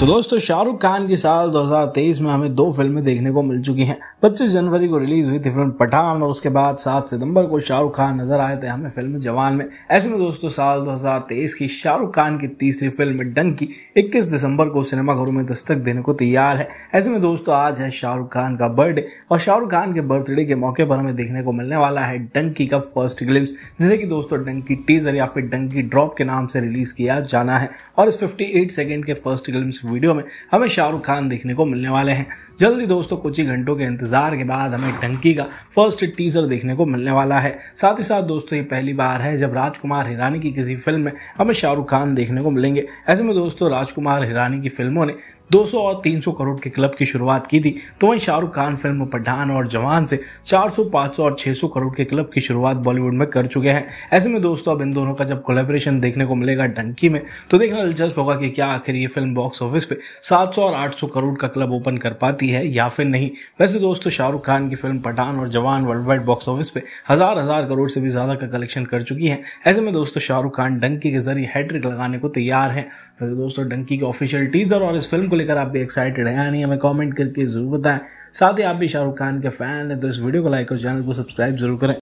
तो दोस्तों शाहरुख खान की साल 2023 में हमें दो फिल्में देखने को मिल चुकी हैं 25 जनवरी को रिलीज हुई थी फिल्म पठान और उसके बाद 7 सितंबर को शाहरुख खान नजर आए थे हमें फिल्म जवान में ऐसे में दोस्तों साल 2023 की शाहरुख खान की तीसरी फिल्म डंकी 21 दिसंबर को सिनेमाघरों में दस्तक देने को तैयार है ऐसे में दोस्तों आज है शाहरुख खान का बर्थडे और शाहरुख खान के बर्थडे के मौके पर हमें देखने को मिलने वाला है डंकी का फर्स्ट ग्लिम्स जिसे कि दोस्तों डंकी टीजर या फिर डंकी ड्रॉप के नाम से रिलीज किया जाना है और इस फिफ्टी सेकेंड के फर्स्ट ग्लिम्स वीडियो में हमें शाहरुख खान देखने को मिलने वाले हैं जल्दी दोस्तों कुछ ही घंटों के इंतजार के बाद हमें टंकी का फर्स्ट टीजर देखने को मिलने वाला है साथ ही साथ दोस्तों ये पहली बार है जब राजकुमार हिरानी की किसी फिल्म में हमें शाहरुख खान देखने को मिलेंगे ऐसे में दोस्तों राजकुमार हिरानी की फिल्मों ने 200 और 300 करोड़ के क्लब की शुरुआत की थी तो वहीं शाहरुख खान फिल्म पठान और जवान से 400, 500 और 600 करोड़ के क्लब की शुरुआत बॉलीवुड में कर चुके हैं ऐसे में दोस्तों अब इन दोनों का जब कोलेब्रेशन देखने को मिलेगा डंकी में तो देखना दिलचस्प होगा कि क्या आखिर ये फिल्म बॉक्स ऑफिस ऑफिस पे 700 और 800 करोड़ का क्लब ओपन कर पाती है या फिर नहीं वैसे दोस्तों शाहरुख खान की फिल्म पठान और जवान वर्ल्ड वाइड बॉक्स ऑफिस पे हजार हजार करोड़ से भी ज़्यादा का कलेक्शन कर चुकी है ऐसे में दोस्तों शाहरुख खान डंकी के जरिए हैट्रिक लगाने को तैयार है फिर दोस्तों डंकी के ऑफिशियल टीजर और इस फिल्म को लेकर आप भी एक्साइटेड हैं यानी हमें कमेंट करके जरूर बताएं साथ ही आप भी शाहरुख खान के फैन हैं तो इस वीडियो को लाइक और चैनल को सब्सक्राइब जरूर करें